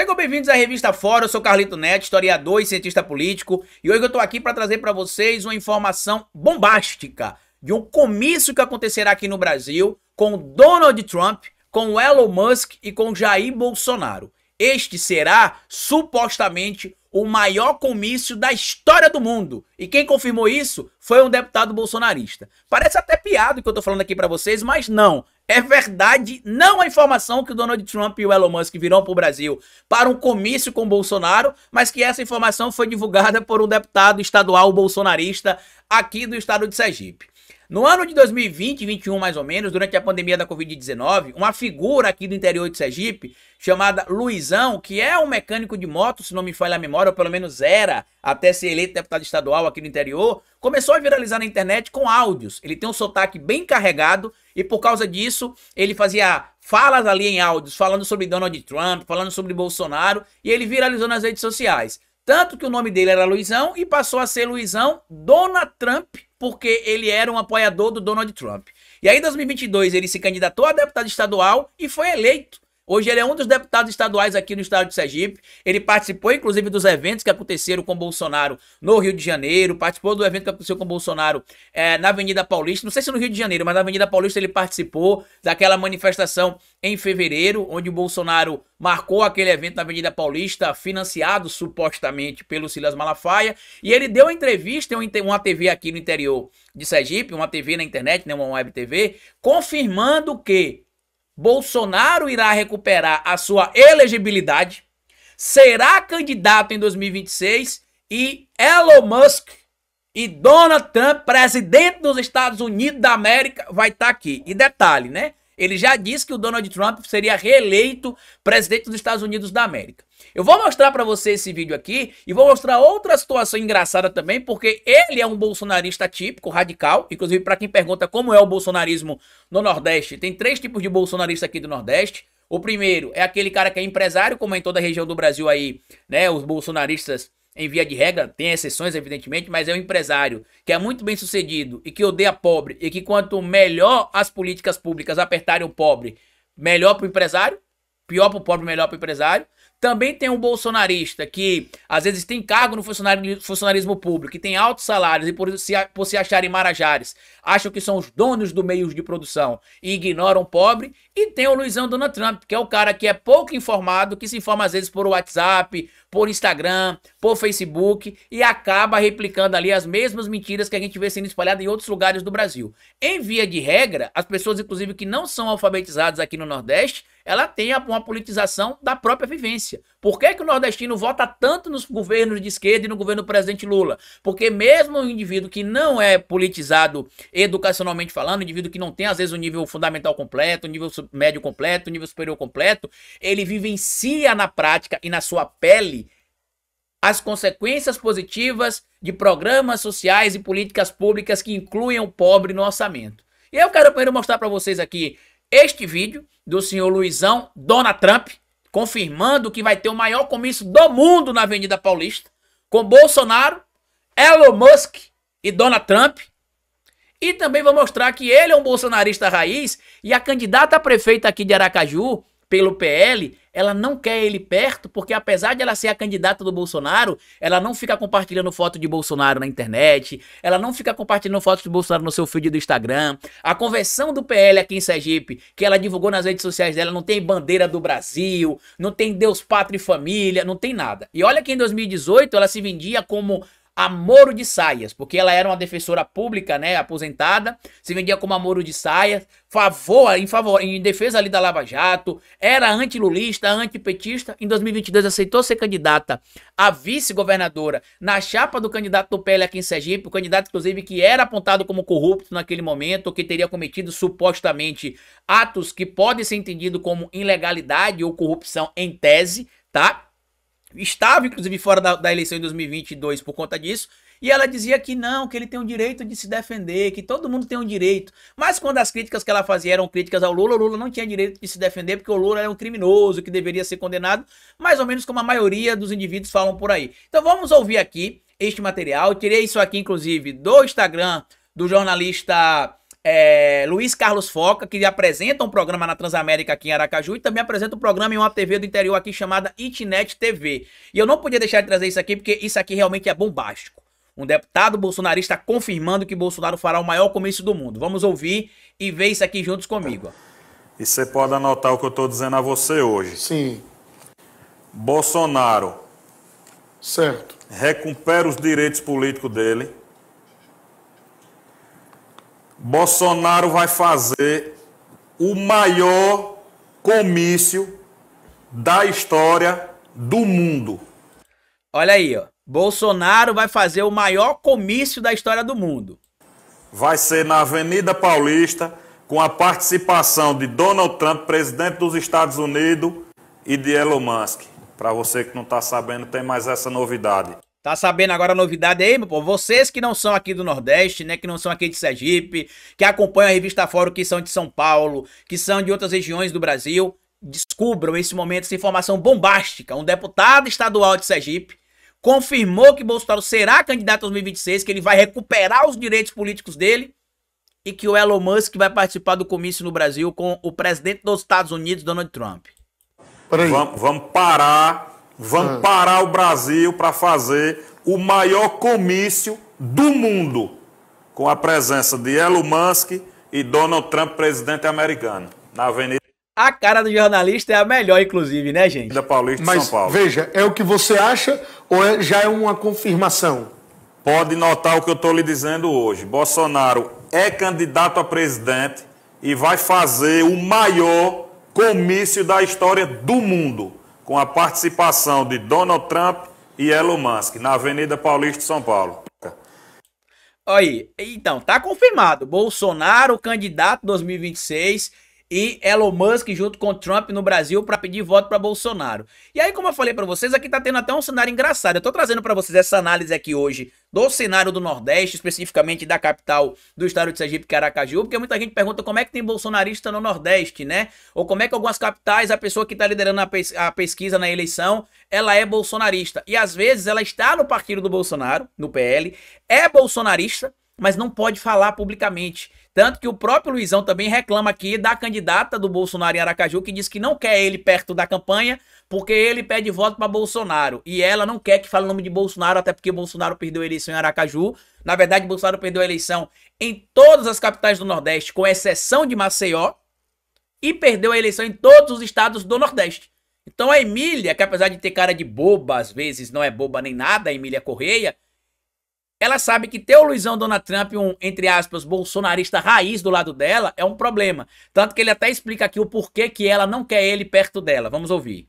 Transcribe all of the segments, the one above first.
Sejam bem-vindos à Revista Fora, eu sou Carlito Neto, historiador e cientista político, e hoje eu estou aqui para trazer para vocês uma informação bombástica de um comício que acontecerá aqui no Brasil com Donald Trump, com Elon Musk e com Jair Bolsonaro. Este será supostamente o maior comício da história do mundo. E quem confirmou isso foi um deputado bolsonarista. Parece até piada o que eu estou falando aqui para vocês, mas não. É verdade, não a informação que o Donald Trump e o Elon Musk virão para o Brasil para um comício com Bolsonaro, mas que essa informação foi divulgada por um deputado estadual bolsonarista aqui do estado de Sergipe. No ano de 2020, 21 mais ou menos, durante a pandemia da Covid-19, uma figura aqui do interior de Sergipe, chamada Luizão, que é um mecânico de moto, se não me falha a memória, ou pelo menos era, até ser eleito deputado estadual aqui no interior, começou a viralizar na internet com áudios. Ele tem um sotaque bem carregado e por causa disso ele fazia falas ali em áudios, falando sobre Donald Trump, falando sobre Bolsonaro, e ele viralizou nas redes sociais. Tanto que o nome dele era Luizão e passou a ser Luizão Dona Trump porque ele era um apoiador do Donald Trump. E aí, em 2022, ele se candidatou a deputado estadual e foi eleito. Hoje ele é um dos deputados estaduais aqui no estado de Sergipe. Ele participou, inclusive, dos eventos que aconteceram com Bolsonaro no Rio de Janeiro, participou do evento que aconteceu com Bolsonaro é, na Avenida Paulista. Não sei se no Rio de Janeiro, mas na Avenida Paulista ele participou daquela manifestação em fevereiro, onde o Bolsonaro marcou aquele evento na Avenida Paulista, financiado supostamente pelo Silas Malafaia. E ele deu entrevista em uma TV aqui no interior de Sergipe, uma TV na internet, né, uma web TV, confirmando que Bolsonaro irá recuperar a sua elegibilidade, será candidato em 2026 e Elon Musk e Donald Trump, presidente dos Estados Unidos da América, vai estar tá aqui. E detalhe, né? Ele já disse que o Donald Trump seria reeleito presidente dos Estados Unidos da América. Eu vou mostrar para você esse vídeo aqui e vou mostrar outra situação engraçada também, porque ele é um bolsonarista típico, radical. Inclusive, para quem pergunta como é o bolsonarismo no Nordeste, tem três tipos de bolsonarista aqui do Nordeste. O primeiro é aquele cara que é empresário, como é em toda a região do Brasil aí, né? Os bolsonaristas em via de regra, tem exceções, evidentemente, mas é um empresário que é muito bem sucedido e que odeia pobre e que quanto melhor as políticas públicas apertarem o pobre, melhor para o empresário, pior para o pobre, melhor para o empresário. Também tem um bolsonarista que às vezes tem cargo no funcionarismo público, que tem altos salários e por se, por se acharem marajares, acham que são os donos do meio de produção e ignoram o pobre. E tem o Luizão Donald Trump, que é o cara que é pouco informado, que se informa às vezes por WhatsApp, por Instagram, por Facebook e acaba replicando ali as mesmas mentiras que a gente vê sendo espalhadas em outros lugares do Brasil. Em via de regra, as pessoas, inclusive, que não são alfabetizadas aqui no Nordeste, ela tem uma politização da própria vivência. Por que, que o nordestino vota tanto nos governos de esquerda e no governo do presidente Lula? Porque mesmo o indivíduo que não é politizado educacionalmente falando, indivíduo que não tem, às vezes, o nível fundamental completo, o nível médio completo, o nível superior completo, ele vivencia na prática e na sua pele as consequências positivas de programas sociais e políticas públicas que incluem o pobre no orçamento. E eu quero primeiro mostrar para vocês aqui este vídeo do senhor Luizão, Dona Trump, confirmando que vai ter o maior comício do mundo na Avenida Paulista, com Bolsonaro, Elon Musk e Dona Trump. E também vou mostrar que ele é um bolsonarista raiz e a candidata a prefeita aqui de Aracaju, pelo PL, ela não quer ele perto, porque apesar de ela ser a candidata do Bolsonaro, ela não fica compartilhando foto de Bolsonaro na internet, ela não fica compartilhando foto de Bolsonaro no seu feed do Instagram. A conversão do PL aqui em Sergipe, que ela divulgou nas redes sociais dela, não tem bandeira do Brasil, não tem Deus, Pátria e Família, não tem nada. E olha que em 2018 ela se vendia como Amoro de Saias, porque ela era uma defensora pública, né, aposentada, se vendia como Amoro de Saias, favor, em, favor, em defesa ali da Lava Jato, era antilulista, antipetista, em 2022 aceitou ser candidata a vice-governadora na chapa do candidato do PL aqui em Sergipe, o candidato inclusive que era apontado como corrupto naquele momento, que teria cometido supostamente atos que podem ser entendidos como ilegalidade ou corrupção em tese, tá? estava, inclusive, fora da, da eleição em 2022 por conta disso. E ela dizia que não, que ele tem o direito de se defender, que todo mundo tem o direito. Mas quando as críticas que ela fazia eram críticas ao Lula, o Lula não tinha direito de se defender porque o Lula era é um criminoso que deveria ser condenado, mais ou menos como a maioria dos indivíduos falam por aí. Então vamos ouvir aqui este material. Eu tirei isso aqui, inclusive, do Instagram do jornalista é, Luiz Carlos Foca, que apresenta um programa na Transamérica aqui em Aracaju e também apresenta um programa em uma TV do interior aqui chamada Itnet TV. E eu não podia deixar de trazer isso aqui porque isso aqui realmente é bombástico. Um deputado bolsonarista confirmando que Bolsonaro fará o maior comício do mundo. Vamos ouvir e ver isso aqui juntos comigo. E você pode anotar o que eu estou dizendo a você hoje. Sim. Bolsonaro. Certo. Recupera os direitos políticos dele Bolsonaro vai fazer o maior comício da história do mundo. Olha aí, ó. Bolsonaro vai fazer o maior comício da história do mundo. Vai ser na Avenida Paulista, com a participação de Donald Trump, presidente dos Estados Unidos, e de Elon Musk. Para você que não está sabendo, tem mais essa novidade. Tá sabendo agora a novidade aí, meu povo? Vocês que não são aqui do Nordeste, né? Que não são aqui de Sergipe, que acompanham a revista Fórum, que são de São Paulo, que são de outras regiões do Brasil, descubram esse momento, essa informação bombástica. Um deputado estadual de Sergipe confirmou que Bolsonaro será candidato em 2026, que ele vai recuperar os direitos políticos dele e que o Elon Musk vai participar do comício no Brasil com o presidente dos Estados Unidos, Donald Trump. Vamos, vamos parar Vão ah. parar o Brasil para fazer o maior comício do mundo, com a presença de Elon Musk e Donald Trump, presidente americano, na Avenida. A cara do jornalista é a melhor, inclusive, né, gente? Da Paulista Mas, São Paulo. Veja, é o que você acha ou é, já é uma confirmação? Pode notar o que eu estou lhe dizendo hoje. Bolsonaro é candidato a presidente e vai fazer o maior comício da história do mundo com a participação de Donald Trump e Elon Musk, na Avenida Paulista, São Paulo. Aí, então, tá confirmado. Bolsonaro, candidato 2026 e Elon Musk junto com Trump no Brasil para pedir voto para Bolsonaro. E aí, como eu falei para vocês, aqui tá tendo até um cenário engraçado. Eu tô trazendo para vocês essa análise aqui hoje do cenário do Nordeste, especificamente da capital do estado de Sergipe, que é Aracaju, porque muita gente pergunta como é que tem bolsonarista no Nordeste, né? Ou como é que algumas capitais, a pessoa que está liderando a, pes a, pesquisa na eleição, ela é bolsonarista. E às vezes ela está no partido do Bolsonaro, no PL, é bolsonarista, mas não pode falar publicamente. Tanto que o próprio Luizão também reclama aqui da candidata do Bolsonaro em Aracaju, que diz que não quer ele perto da campanha, porque ele pede voto para Bolsonaro. E ela não quer que fale o nome de Bolsonaro, até porque Bolsonaro perdeu a eleição em Aracaju. Na verdade, Bolsonaro perdeu a eleição em todas as capitais do Nordeste, com exceção de Maceió, e perdeu a eleição em todos os estados do Nordeste. Então a Emília, que apesar de ter cara de boba, às vezes não é boba nem nada, a Emília Correia, ela sabe que ter o Luizão Donald Trump, um, entre aspas, bolsonarista raiz do lado dela, é um problema. Tanto que ele até explica aqui o porquê que ela não quer ele perto dela. Vamos ouvir.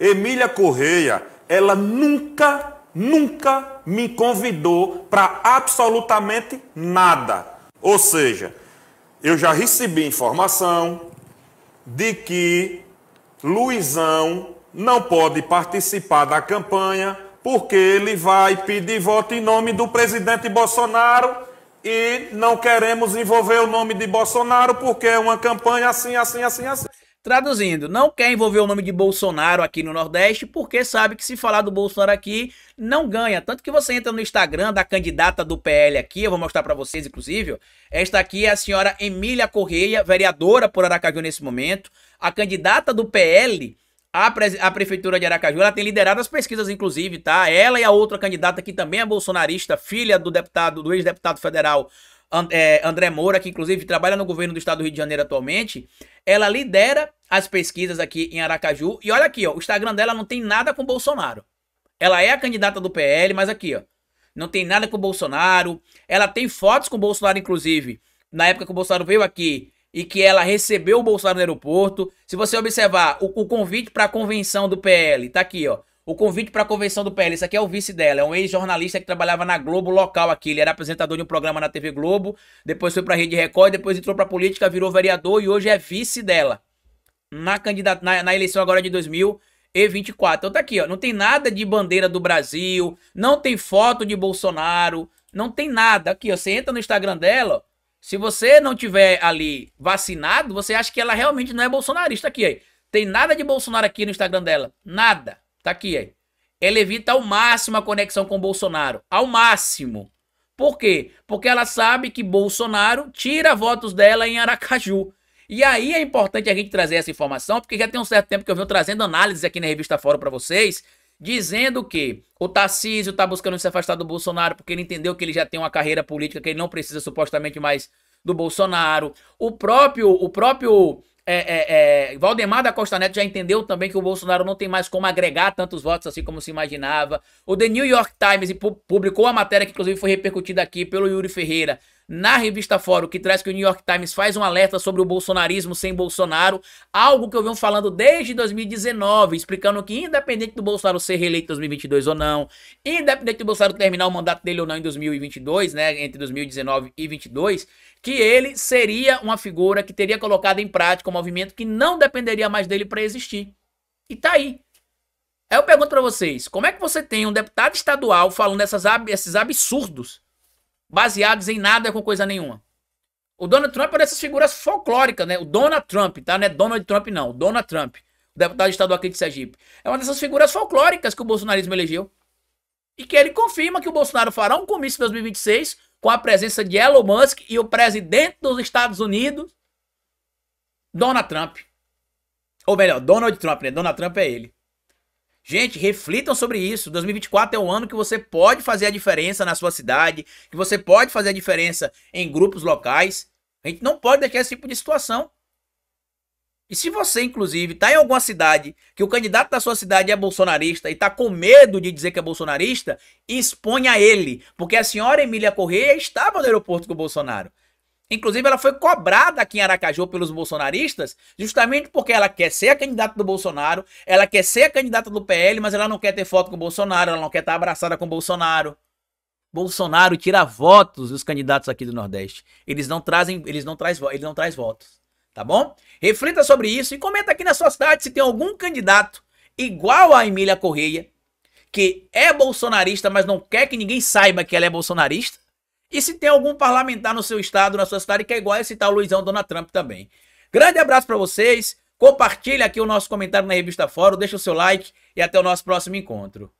Emília Correia, ela nunca, nunca me convidou para absolutamente nada. Ou seja, eu já recebi informação de que Luizão não pode participar da campanha porque ele vai pedir voto em nome do presidente Bolsonaro e não queremos envolver o nome de Bolsonaro porque é uma campanha assim, assim, assim, assim. Traduzindo, não quer envolver o nome de Bolsonaro aqui no Nordeste porque sabe que se falar do Bolsonaro aqui não ganha. Tanto que você entra no Instagram da candidata do PL aqui, eu vou mostrar para vocês inclusive. Esta aqui é a senhora Emília Correia, vereadora por Aracaju nesse momento, a candidata do PL a, pre a, prefeitura de Aracaju, ela tem liderado as pesquisas, inclusive, tá? Ela e a outra candidata que também é bolsonarista, filha do deputado, do ex-deputado federal And é, André Moura, que inclusive trabalha no governo do estado do Rio de Janeiro atualmente, ela lidera as pesquisas aqui em Aracaju. E olha aqui, ó, o Instagram dela não tem nada com Bolsonaro. Ela é a candidata do PL, mas aqui, ó, não tem nada com Bolsonaro. Ela tem fotos com Bolsonaro, inclusive, na época que o Bolsonaro veio aqui e que ela recebeu o Bolsonaro no aeroporto. Se você observar o, o convite para a convenção do PL, tá aqui, ó. O convite para a convenção do PL, isso aqui é o vice dela, é um ex-jornalista que trabalhava na Globo local aqui, ele era apresentador de um programa na TV Globo, depois foi para a Rede Record, depois entrou para política, virou vereador e hoje é vice dela. Na, na, na eleição agora de 2024. e Então tá aqui, ó. Não tem nada de bandeira do Brasil, não tem foto de Bolsonaro, não tem nada. Aqui, ó. Você entra no Instagram dela, ó, se você não tiver ali vacinado, você acha que ela realmente não é bolsonarista aqui, aí. Tem nada de Bolsonaro aqui no Instagram dela. Nada. Tá aqui, aí. Ela evita ao máximo a conexão com Bolsonaro. Ao máximo. Por quê? Porque ela sabe que Bolsonaro tira votos dela em Aracaju. E aí é importante a gente trazer essa informação, porque já tem um certo tempo que eu venho trazendo análises aqui na revista Fórum para vocês dizendo que o Tarcísio está buscando se afastar do Bolsonaro porque ele entendeu que ele já tem uma carreira política, que ele não precisa supostamente mais do Bolsonaro. O próprio, o próprio é, é, é, Valdemar da Costa Neto já entendeu também que o Bolsonaro não tem mais como agregar tantos votos assim como se imaginava. O The New York Times publicou a matéria que inclusive foi repercutida aqui pelo Yuri Ferreira, na revista Fórum, que traz que o New York Times faz um alerta sobre o bolsonarismo sem Bolsonaro, algo que eu venho falando desde 2019, explicando que independente do Bolsonaro ser reeleito em 2022 ou não, independente do Bolsonaro terminar o mandato dele ou não em 2022, né, entre 2019 e 2022, que ele seria uma figura que teria colocado em prática um movimento que não dependeria mais dele para existir. E tá aí. Aí eu pergunto para vocês, como é que você tem um deputado estadual falando essas, esses absurdos baseados em nada com coisa nenhuma. O Donald Trump é uma dessas figuras folclóricas, né? O Donald Trump, tá? Não é Donald Trump, não. O Donald Trump, o deputado estadual aqui de Sergipe. É uma dessas figuras folclóricas que o bolsonarismo elegeu. E que ele confirma que o Bolsonaro fará um comício em 2026 com a presença de Elon Musk e o presidente dos Estados Unidos, Donald Trump. Ou melhor, Donald Trump, né? Donald Trump é ele. Gente, reflitam sobre isso. 2024 é o ano que você pode fazer a diferença na sua cidade, que você pode fazer a diferença em grupos locais. A gente não pode deixar esse tipo de situação. E se você, inclusive, está em alguma cidade que o candidato da sua cidade é bolsonarista e está com medo de dizer que é bolsonarista, exponha ele. Porque a senhora Emília Correia estava no aeroporto com o Bolsonaro. Inclusive, ela foi cobrada aqui em Aracaju pelos bolsonaristas, justamente porque ela quer ser a candidata do Bolsonaro, ela quer ser a candidata do PL, mas ela não quer ter foto com o Bolsonaro, ela não quer estar abraçada com o Bolsonaro. Bolsonaro tira votos dos candidatos aqui do Nordeste. Eles não trazem, eles não traz, eles não traz votos, tá bom? Reflita sobre isso e comenta aqui na sua cidade se tem algum candidato igual a Emília Correia que é bolsonarista, mas não quer que ninguém saiba que ela é bolsonarista e se tem algum parlamentar no seu estado, na sua cidade, que é igual a esse tal Luizão Dona Trump também. Grande abraço para vocês. Compartilhe aqui o nosso comentário na Revista Fórum, deixa o seu like e até o nosso próximo encontro.